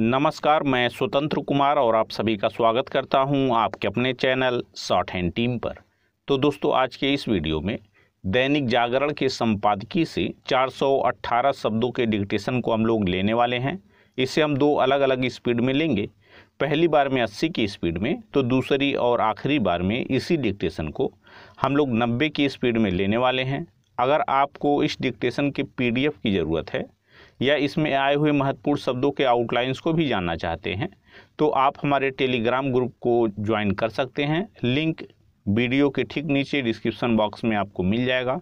नमस्कार मैं स्वतंत्र कुमार और आप सभी का स्वागत करता हूं आपके अपने चैनल शॉर्ट हैंड टीम पर तो दोस्तों आज के इस वीडियो में दैनिक जागरण के संपादकीय से 418 शब्दों के डिक्टेशन को हम लोग लेने वाले हैं इसे हम दो अलग अलग स्पीड में लेंगे पहली बार में 80 की स्पीड में तो दूसरी और आखिरी बार में इसी डिक्टेशन को हम लोग 90 की स्पीड में लेने वाले हैं अगर आपको इस डिक्टेशन के पीडीएफ की ज़रूरत है या इसमें आए हुए महत्वपूर्ण शब्दों के आउटलाइंस को भी जानना चाहते हैं तो आप हमारे टेलीग्राम ग्रुप को ज्वाइन कर सकते हैं लिंक वीडियो के ठीक नीचे डिस्क्रिप्शन बॉक्स में आपको मिल जाएगा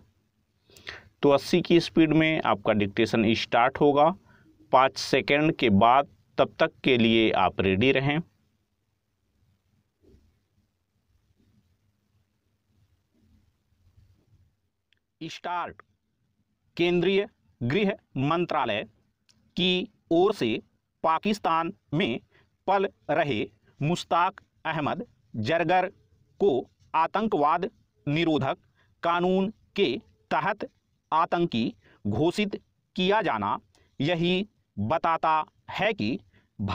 तो 80 की स्पीड में आपका डिक्टेशन स्टार्ट होगा पाँच सेकेंड के बाद तब तक के लिए आप रेडी रहें स्टार्ट केंद्रीय गृह मंत्रालय की ओर से पाकिस्तान में पल रहे मुश्ताक अहमद जरगर को आतंकवाद निरोधक कानून के तहत आतंकी घोषित किया जाना यही बताता है कि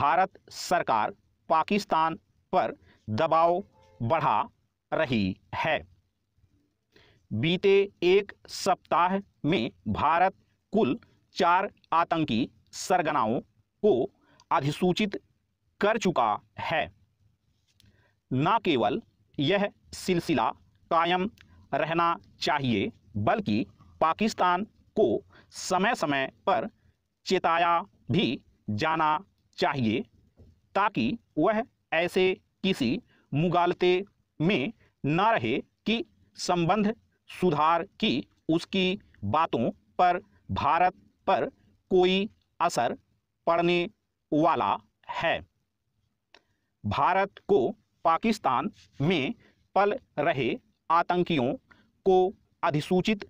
भारत सरकार पाकिस्तान पर दबाव बढ़ा रही है बीते एक सप्ताह में भारत कुल चार आतंकी सरगनाओं को अधिसूचित कर चुका है न केवल यह सिलसिला कायम रहना चाहिए बल्कि पाकिस्तान को समय समय पर चेताया भी जाना चाहिए ताकि वह ऐसे किसी मुगालते में न रहे कि संबंध सुधार की उसकी बातों पर भारत पर कोई असर पड़ने वाला है भारत को पाकिस्तान में पल रहे आतंकियों को अधिसूचित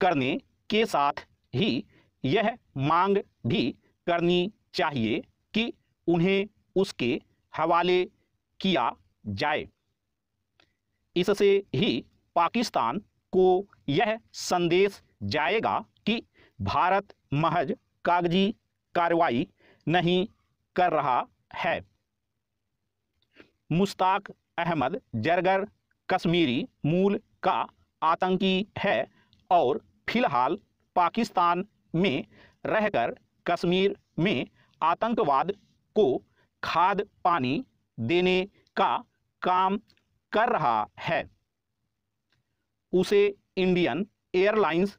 करने के साथ ही यह मांग भी करनी चाहिए कि उन्हें उसके हवाले किया जाए इससे ही पाकिस्तान को यह संदेश जाएगा भारत महज कागजी कार्रवाई नहीं कर रहा है मुश्ताक अहमद जरगर कश्मीरी मूल का आतंकी है और फिलहाल पाकिस्तान में रहकर कश्मीर में आतंकवाद को खाद पानी देने का काम कर रहा है उसे इंडियन एयरलाइंस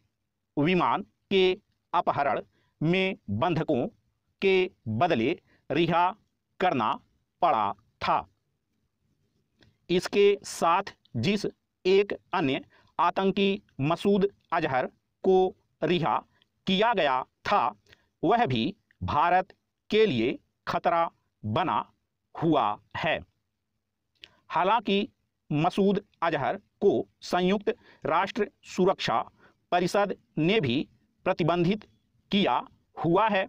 विमान के अपहरण में बंधकों के बदले रिहा करना पड़ा था इसके साथ जिस एक अन्य आतंकी मसूद अजहर को रिहा किया गया था वह भी भारत के लिए खतरा बना हुआ है हालांकि मसूद अजहर को संयुक्त राष्ट्र सुरक्षा परिषद ने भी प्रतिबंधित किया हुआ है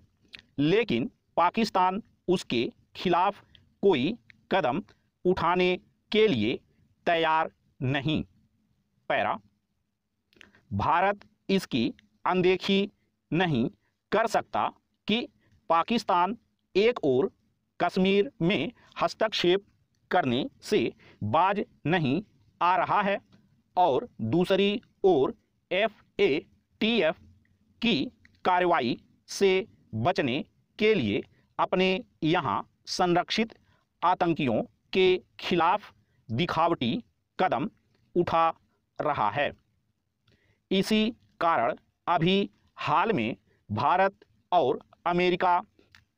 लेकिन पाकिस्तान उसके खिलाफ कोई कदम उठाने के लिए तैयार नहीं पैरा भारत इसकी अनदेखी नहीं कर सकता कि पाकिस्तान एक ओर कश्मीर में हस्तक्षेप करने से बाज नहीं आ रहा है और दूसरी ओर एफ ए टी एफ की कार्रवाई से बचने के लिए अपने यहाँ संरक्षित आतंकियों के खिलाफ दिखावटी कदम उठा रहा है इसी कारण अभी हाल में भारत और अमेरिका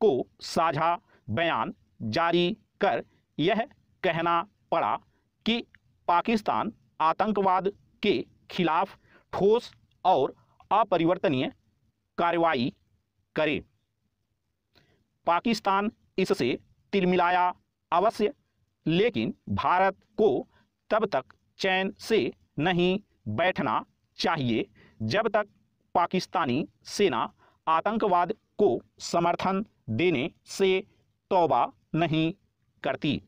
को साझा बयान जारी कर यह कहना पड़ा कि पाकिस्तान आतंकवाद के खिलाफ ठोस और अपरिवर्तनीय कार्रवाई करे पाकिस्तान इससे तिलमिलाया अवश्य लेकिन भारत को तब तक चैन से नहीं बैठना चाहिए जब तक पाकिस्तानी सेना आतंकवाद को समर्थन देने से तौबा नहीं करती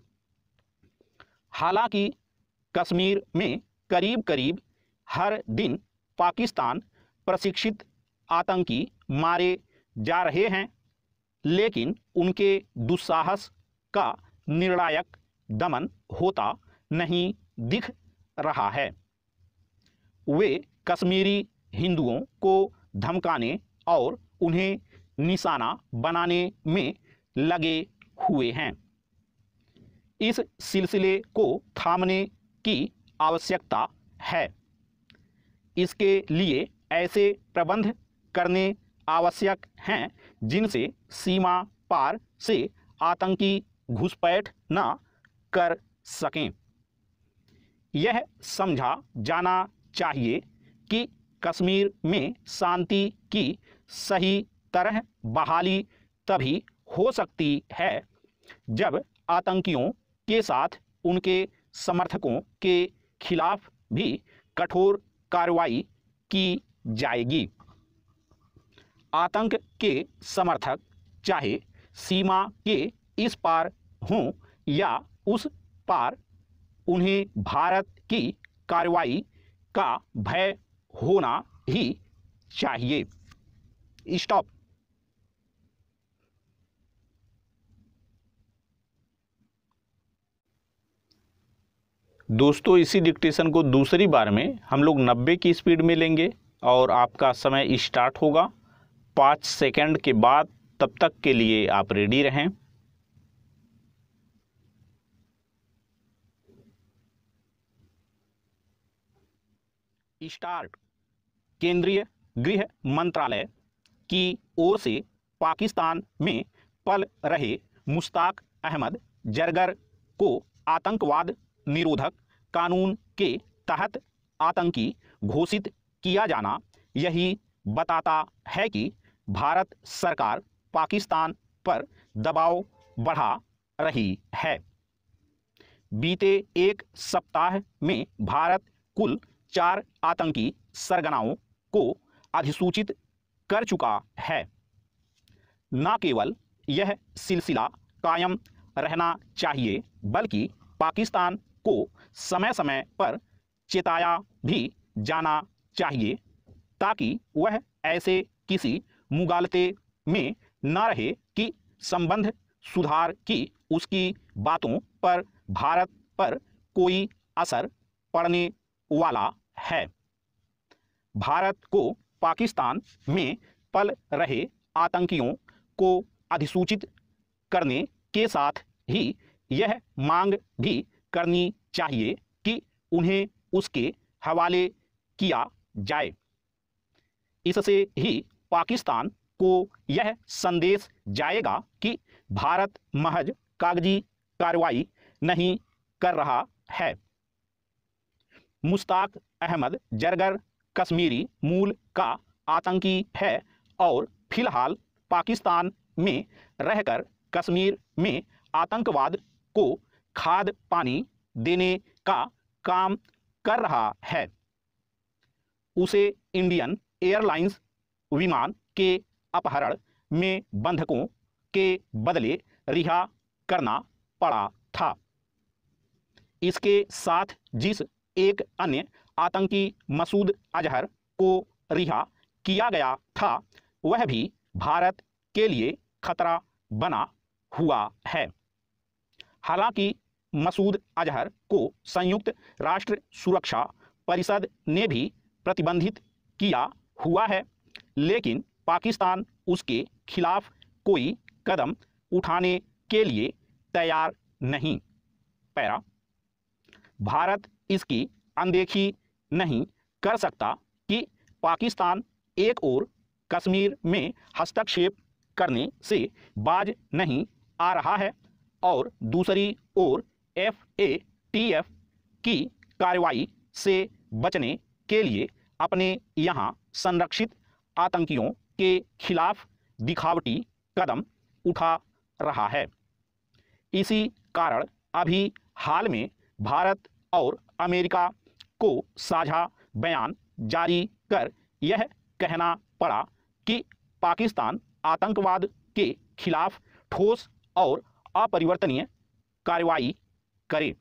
हालांकि कश्मीर में करीब करीब हर दिन पाकिस्तान प्रशिक्षित आतंकी मारे जा रहे हैं लेकिन उनके दुस्साहस का निर्णायक दमन होता नहीं दिख रहा है वे कश्मीरी हिंदुओं को धमकाने और उन्हें निशाना बनाने में लगे हुए हैं इस सिलसिले को थामने की आवश्यकता है इसके लिए ऐसे प्रबंध करने आवश्यक हैं जिनसे सीमा पार से आतंकी घुसपैठ न कर सकें यह समझा जाना चाहिए कि कश्मीर में शांति की सही तरह बहाली तभी हो सकती है जब आतंकियों के साथ उनके समर्थकों के खिलाफ भी कठोर कार्रवाई की जाएगी आतंक के समर्थक चाहे सीमा के इस पार हों या उस पार उन्हें भारत की कार्रवाई का भय होना ही चाहिए स्टॉप दोस्तों इसी डिक्टेशन को दूसरी बार में हम लोग 90 की स्पीड में लेंगे और आपका समय स्टार्ट होगा पाँच सेकंड के बाद तब तक के लिए आप रेडी रहें स्टार्ट केंद्रीय गृह मंत्रालय की ओर से पाकिस्तान में पल रहे मुश्ताक अहमद जरगर को आतंकवाद निरोधक कानून के तहत आतंकी घोषित किया जाना यही बताता है कि भारत सरकार पाकिस्तान पर दबाव बढ़ा रही है बीते एक सप्ताह में भारत कुल चार आतंकी सरगनाओं को अधिसूचित कर चुका है न केवल यह सिलसिला कायम रहना चाहिए बल्कि पाकिस्तान को समय समय पर चेताया भी जाना चाहिए ताकि वह ऐसे किसी मुगालते में ना रहे कि संबंध सुधार की उसकी बातों पर भारत पर कोई असर पड़ने वाला है भारत को पाकिस्तान में पल रहे आतंकियों को अधिसूचित करने के साथ ही यह मांग भी करनी चाहिए कि उन्हें उसके हवाले किया जाए इससे ही पाकिस्तान को यह संदेश जाएगा कि भारत महज कागजी कार्रवाई नहीं कर रहा है मुश्ताक अहमद जरगर कश्मीरी मूल का आतंकी है और फिलहाल पाकिस्तान में रहकर कश्मीर में आतंकवाद को खाद पानी देने का काम कर रहा है उसे इंडियन एयरलाइंस विमान के अपहरण में बंधकों के बदले रिहा करना पड़ा था इसके साथ जिस एक अन्य आतंकी मसूद अजहर को रिहा किया गया था वह भी भारत के लिए खतरा बना हुआ है हालांकि मसूद अजहर को संयुक्त राष्ट्र सुरक्षा परिषद ने भी प्रतिबंधित किया हुआ है लेकिन पाकिस्तान उसके खिलाफ कोई कदम उठाने के लिए तैयार नहीं पैरा भारत इसकी अनदेखी नहीं कर सकता कि पाकिस्तान एक ओर कश्मीर में हस्तक्षेप करने से बाज नहीं आ रहा है और दूसरी ओर एफ ए टी एफ की कार्रवाई से बचने के लिए अपने यहाँ संरक्षित आतंकियों के खिलाफ दिखावटी कदम उठा रहा है इसी कारण अभी हाल में भारत और अमेरिका को साझा बयान जारी कर यह कहना पड़ा कि पाकिस्तान आतंकवाद के खिलाफ ठोस और अपरिवर्तनीय कार्रवाई करे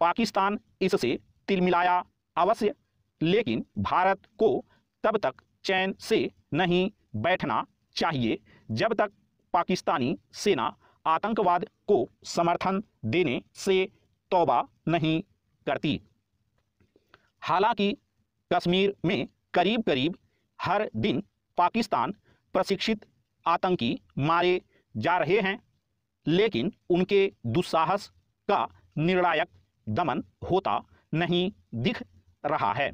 पाकिस्तान इससे तिलमिलाया अवश्य लेकिन भारत को तब तक चैन से नहीं बैठना चाहिए जब तक पाकिस्तानी सेना आतंकवाद को समर्थन देने से तौबा नहीं करती हालांकि कश्मीर में करीब करीब हर दिन पाकिस्तान प्रशिक्षित आतंकी मारे जा रहे हैं लेकिन उनके दुस्साहस का निर्णायक दमन होता नहीं दिख रहा है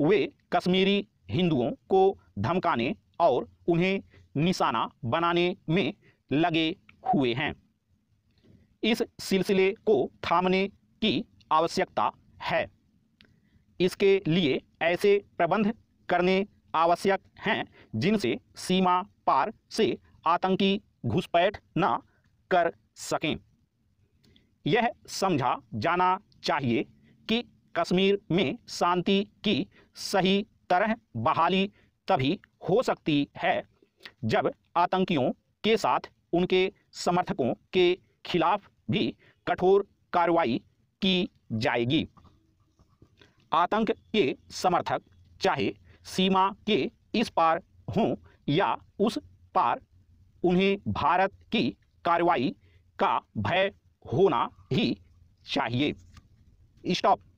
वे कश्मीरी हिंदुओं को धमकाने और उन्हें निशाना बनाने में लगे हुए हैं इस सिलसिले को थामने की आवश्यकता है इसके लिए ऐसे प्रबंध करने आवश्यक हैं जिनसे सीमा पार से आतंकी घुसपैठ न कर सकें यह समझा जाना चाहिए कश्मीर में शांति की सही तरह बहाली तभी हो सकती है जब आतंकियों के साथ उनके समर्थकों के खिलाफ भी कठोर कार्रवाई की जाएगी आतंक के समर्थक चाहे सीमा के इस पार हों या उस पार उन्हें भारत की कार्रवाई का भय होना ही चाहिए स्टॉप